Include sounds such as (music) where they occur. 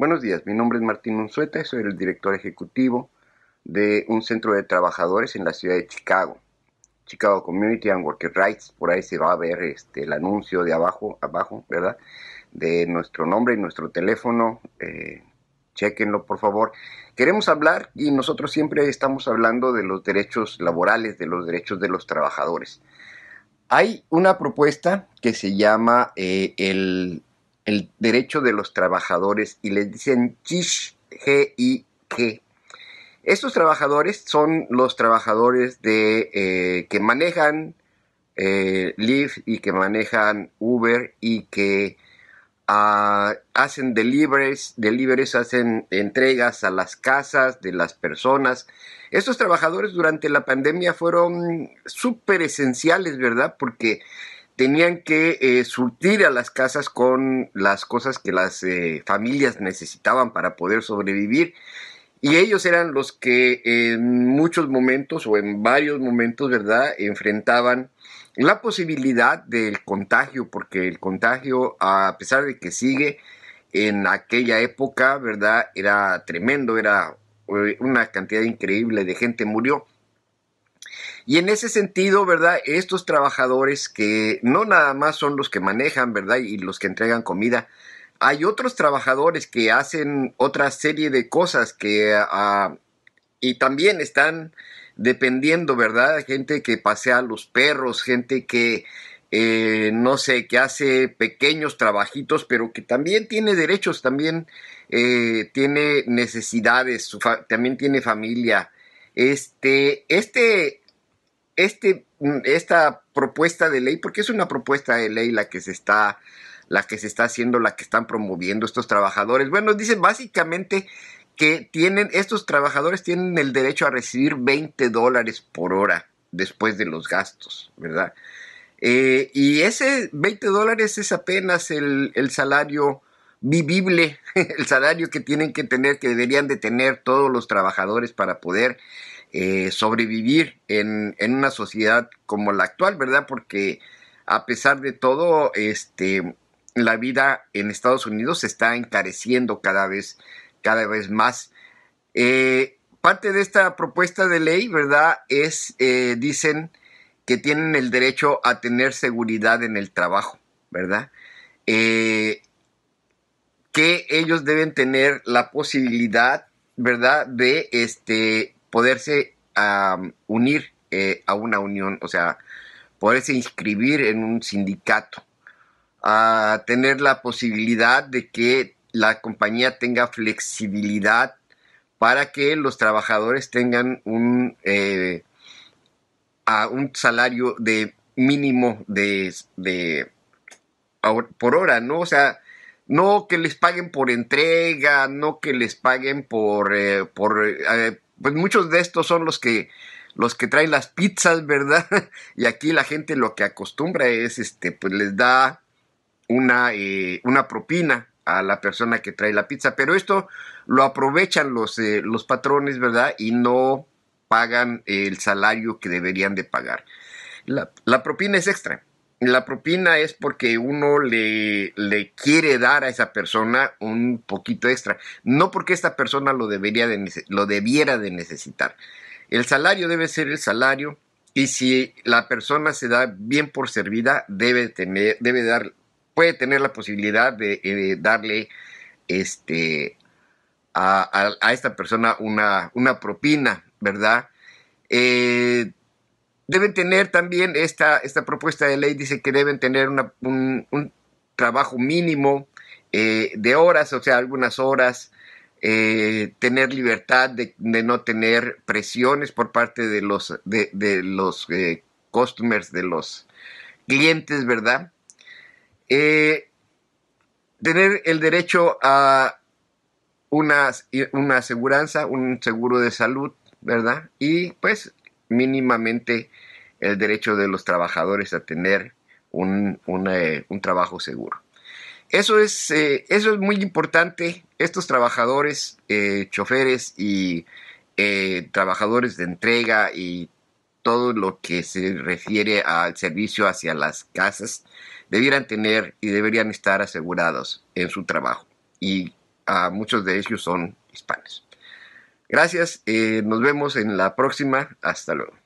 Buenos días, mi nombre es Martín Unzueta, soy el director ejecutivo de un centro de trabajadores en la ciudad de Chicago, Chicago Community and Worker Rights, por ahí se va a ver este, el anuncio de abajo, abajo, ¿verdad? De nuestro nombre y nuestro teléfono, eh, chequenlo por favor. Queremos hablar y nosotros siempre estamos hablando de los derechos laborales, de los derechos de los trabajadores. Hay una propuesta que se llama eh, el el derecho de los trabajadores y les dicen Chish g y que Estos trabajadores son los trabajadores de, eh, que manejan eh, Lyft y que manejan Uber y que ah, hacen deliveries, deliveries hacen entregas a las casas de las personas. Estos trabajadores durante la pandemia fueron súper esenciales, ¿verdad? Porque tenían que eh, surtir a las casas con las cosas que las eh, familias necesitaban para poder sobrevivir. Y ellos eran los que en muchos momentos o en varios momentos, ¿verdad?, enfrentaban la posibilidad del contagio, porque el contagio, a pesar de que sigue en aquella época, ¿verdad?, era tremendo, era eh, una cantidad increíble de gente murió. Y en ese sentido, ¿verdad? Estos trabajadores que no nada más son los que manejan, ¿verdad? Y los que entregan comida. Hay otros trabajadores que hacen otra serie de cosas que... Ah, y también están dependiendo, ¿verdad? Gente que pasea los perros, gente que... Eh, no sé, que hace pequeños trabajitos, pero que también tiene derechos, también eh, tiene necesidades, también tiene familia. Este, este, este, mm, esta propuesta de ley, porque es una propuesta de ley la que se está la que se está haciendo, la que están promoviendo estos trabajadores. Bueno, dicen básicamente que tienen, estos trabajadores tienen el derecho a recibir 20 dólares por hora después de los gastos, ¿verdad? Eh, y ese 20 dólares es apenas el, el salario vivible, (laughs) el salario que tienen que tener, que deberían de tener todos los trabajadores para poder eh, sobrevivir en, una sociedad como la actual, ¿verdad? Porque a pesar de todo, este, la vida en Estados Unidos se está encareciendo cada vez, cada vez más. Eh, parte de esta propuesta de ley, ¿verdad? Es, eh, dicen que tienen el derecho a tener seguridad en el trabajo, ¿verdad? que ellos deben tener la posibilidad, ¿verdad? De este, poderse unir eh, a una unión, o sea, poderse inscribir en un sindicato, a tener la posibilidad de que la compañía tenga flexibilidad para que los trabajadores tengan un, eh, a un salario de mínimo de, de por hora, ¿no? O sea, no que les paguen por entrega, no que les paguen por, eh, por pues muchos de estos son los que los que traen las pizzas, ¿verdad? (laughs) y aquí la gente lo que acostumbra es, este, pues les da una, eh, una propina a la persona que trae la pizza. Pero esto lo aprovechan los, eh, los patrones, ¿verdad? Y no pagan el salario que deberían de pagar. La, la propina es extra la propina es porque uno le, quiere dar a esa persona un poquito extra, no porque esta persona lo, debería lo debiera de necesitar. El salario debe ser el salario y si la persona se da bien por servida, debe debe dar, puede tener la posibilidad de, eh, darle este, a, esta persona una, una propina, ¿verdad? Eh, Deben tener también esta, esta propuesta de ley, dice que deben tener un, trabajo mínimo eh, de horas, o sea, algunas horas, eh, tener libertad de, no tener presiones por parte de los, de, de los eh, customers, de los clientes, ¿verdad? tener el derecho a una, una aseguranza, un seguro de salud, ¿verdad? Y pues mínimamente el derecho de los trabajadores a tener un, trabajo seguro. Eso es, eh, eso es muy importante. Estos trabajadores, eh, choferes y eh, trabajadores de entrega y todo lo que se refiere al servicio hacia las casas, debieran tener y deberían estar asegurados en su trabajo. Y muchos de ellos son hispanos. Gracias, eh, nos vemos en la próxima. Hasta luego.